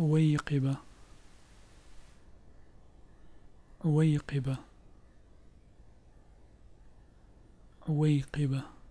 أويقبة أويقبة أويقبة